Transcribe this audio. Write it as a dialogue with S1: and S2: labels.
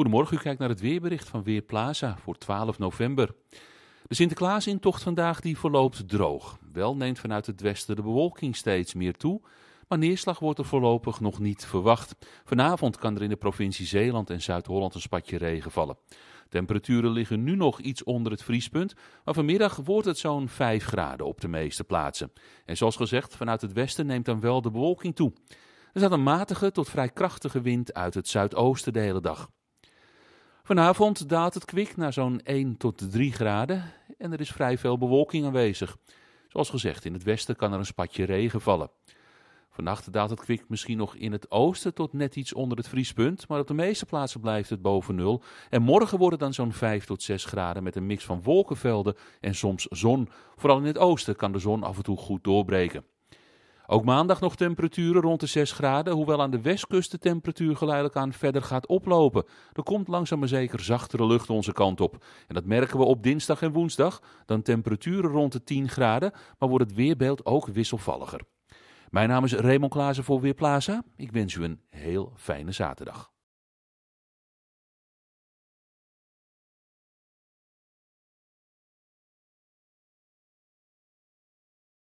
S1: Goedemorgen, u kijkt naar het weerbericht van Weerplaza voor 12 november. De Sinterklaasintocht vandaag die verloopt droog. Wel neemt vanuit het westen de bewolking steeds meer toe, maar neerslag wordt er voorlopig nog niet verwacht. Vanavond kan er in de provincie Zeeland en Zuid-Holland een spatje regen vallen. Temperaturen liggen nu nog iets onder het vriespunt, maar vanmiddag wordt het zo'n 5 graden op de meeste plaatsen. En zoals gezegd, vanuit het westen neemt dan wel de bewolking toe. Er staat een matige tot vrij krachtige wind uit het zuidoosten de hele dag. Vanavond daalt het kwik naar zo'n 1 tot 3 graden en er is vrij veel bewolking aanwezig. Zoals gezegd, in het westen kan er een spatje regen vallen. Vannacht daalt het kwik misschien nog in het oosten tot net iets onder het vriespunt, maar op de meeste plaatsen blijft het boven nul. En morgen worden dan zo'n 5 tot 6 graden met een mix van wolkenvelden en soms zon. Vooral in het oosten kan de zon af en toe goed doorbreken. Ook maandag nog temperaturen rond de 6 graden, hoewel aan de westkust de temperatuur geleidelijk aan verder gaat oplopen. Er komt langzaam maar zeker zachtere lucht onze kant op. En dat merken we op dinsdag en woensdag, dan temperaturen rond de 10 graden, maar wordt het weerbeeld ook wisselvalliger. Mijn naam is Raymond Klaassen voor Weerplaza. Ik wens u een heel fijne zaterdag.